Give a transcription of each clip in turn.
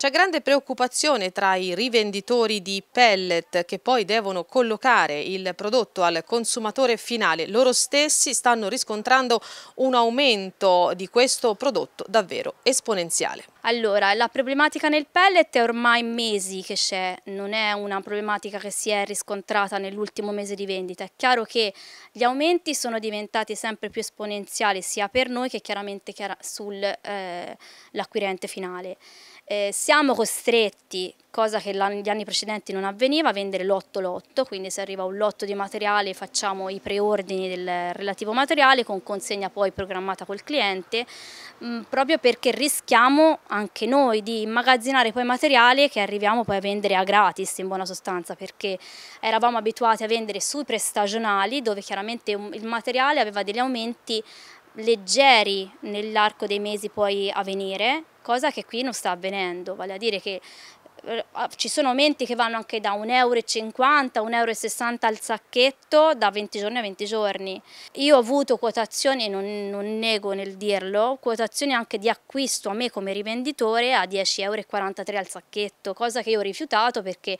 C'è grande preoccupazione tra i rivenditori di pellet che poi devono collocare il prodotto al consumatore finale. Loro stessi stanno riscontrando un aumento di questo prodotto davvero esponenziale. Allora, la problematica nel pellet è ormai mesi che c'è, non è una problematica che si è riscontrata nell'ultimo mese di vendita. È chiaro che gli aumenti sono diventati sempre più esponenziali sia per noi che chiaramente sull'acquirente eh, finale. Eh, siamo costretti cosa che gli anni precedenti non avveniva, vendere lotto lotto, quindi se arriva un lotto di materiale facciamo i preordini del relativo materiale con consegna poi programmata col cliente, mm, proprio perché rischiamo anche noi di immagazzinare poi materiale che arriviamo poi a vendere a gratis in buona sostanza, perché eravamo abituati a vendere sui prestagionali dove chiaramente il materiale aveva degli aumenti leggeri nell'arco dei mesi poi a venire, cosa che qui non sta avvenendo, vale a dire che eh, ci sono aumenti che vanno anche da 1,50 euro, a 1,60 euro al sacchetto da 20 giorni a 20 giorni. Io ho avuto quotazioni, non, non nego nel dirlo, quotazioni anche di acquisto a me come rivenditore a 10,43 euro al sacchetto, cosa che io ho rifiutato perché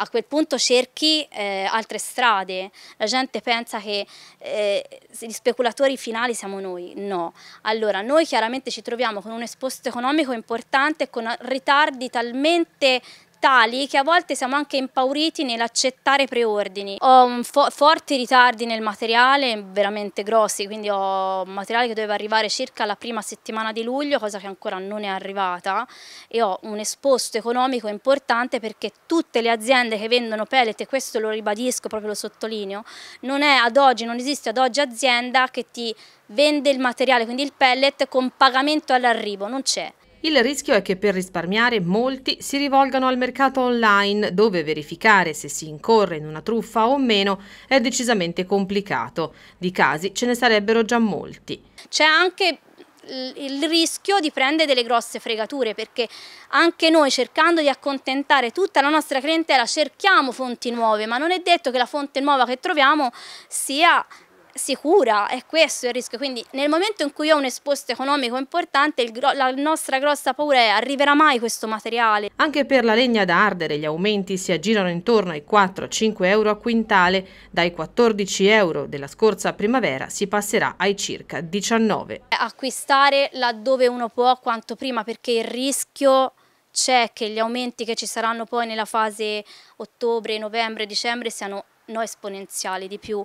a quel punto cerchi eh, altre strade. La gente pensa che eh, gli speculatori finali siamo noi, no. Allora noi chiaramente ci troviamo con un esposto economico importante e con ritardi talmente talmente tali che a volte siamo anche impauriti nell'accettare preordini. Ho fo forti ritardi nel materiale, veramente grossi, quindi ho materiale che doveva arrivare circa la prima settimana di luglio, cosa che ancora non è arrivata, e ho un esposto economico importante perché tutte le aziende che vendono pellet, e questo lo ribadisco, proprio lo sottolineo, non è ad oggi, non esiste ad oggi azienda che ti vende il materiale, quindi il pellet, con pagamento all'arrivo, non c'è il rischio è che per risparmiare molti si rivolgano al mercato online dove verificare se si incorre in una truffa o meno è decisamente complicato. Di casi ce ne sarebbero già molti. C'è anche il rischio di prendere delle grosse fregature perché anche noi cercando di accontentare tutta la nostra clientela cerchiamo fonti nuove ma non è detto che la fonte nuova che troviamo sia sicura, è questo il rischio, quindi nel momento in cui ho un esposto economico importante la nostra grossa paura è arriverà mai questo materiale. Anche per la legna da ardere gli aumenti si aggirano intorno ai 4-5 euro a quintale, dai 14 euro della scorsa primavera si passerà ai circa 19. Acquistare laddove uno può quanto prima perché il rischio c'è che gli aumenti che ci saranno poi nella fase ottobre, novembre, dicembre siano no esponenziali di più.